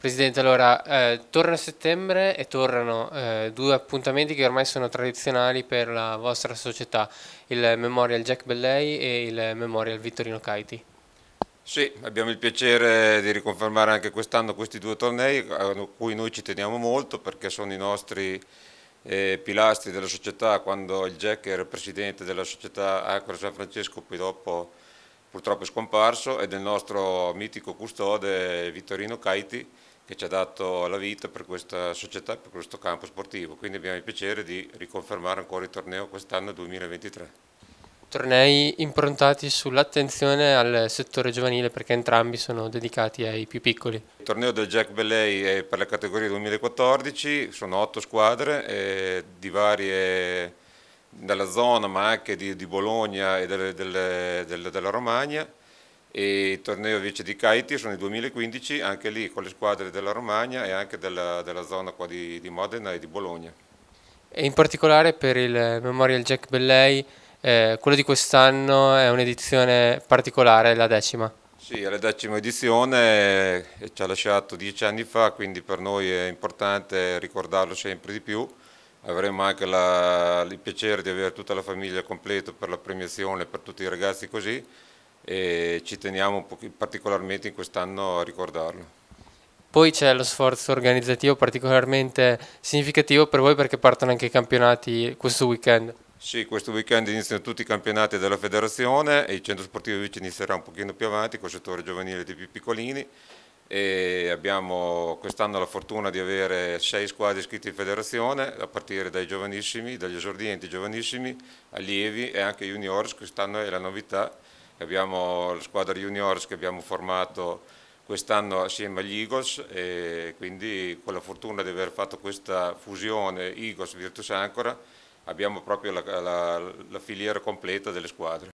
Presidente, allora eh, torna settembre e tornano eh, due appuntamenti che ormai sono tradizionali per la vostra società, il Memorial Jack Bellei e il Memorial Vittorino Caiti. Sì, abbiamo il piacere di riconfermare anche quest'anno questi due tornei a cui noi ci teniamo molto perché sono i nostri eh, pilastri della società quando il Jack era presidente della società Acqua San Francesco, poi dopo purtroppo è scomparso, e del nostro mitico custode Vittorino Caiti che ci ha dato la vita per questa società, per questo campo sportivo. Quindi abbiamo il piacere di riconfermare ancora il torneo quest'anno 2023. Tornei improntati sull'attenzione al settore giovanile perché entrambi sono dedicati ai più piccoli. Il torneo del Jack Belay è per la categoria 2014, sono otto squadre eh, di varie della zona ma anche di, di Bologna e delle, delle, delle, della Romagna e il torneo invece di Caiti sono il 2015 anche lì con le squadre della Romagna e anche della, della zona qua di, di, Modena e di Bologna. E in particolare per il Memorial Jack Bellay, eh, quello di quest'anno è un'edizione particolare, la decima. Sì, è la decima edizione, eh, ci ha lasciato dieci anni fa, quindi per noi è importante ricordarlo sempre di più avremo anche la, il piacere di avere tutta la famiglia completa per la premiazione, per tutti i ragazzi così e ci teniamo particolarmente in quest'anno a ricordarlo. Poi c'è lo sforzo organizzativo particolarmente significativo per voi perché partono anche i campionati questo weekend. Sì, questo weekend iniziano tutti i campionati della federazione e il centro sportivo invece inizierà un pochino più avanti con il settore giovanile dei più piccolini e abbiamo quest'anno la fortuna di avere sei squadre iscritte in federazione a partire dai giovanissimi, dagli esordienti giovanissimi, allievi e anche juniors, quest'anno è la novità, abbiamo la squadra juniors che abbiamo formato quest'anno assieme agli Eagles e quindi con la fortuna di aver fatto questa fusione Eagles-Virtus Ancora abbiamo proprio la, la, la filiera completa delle squadre.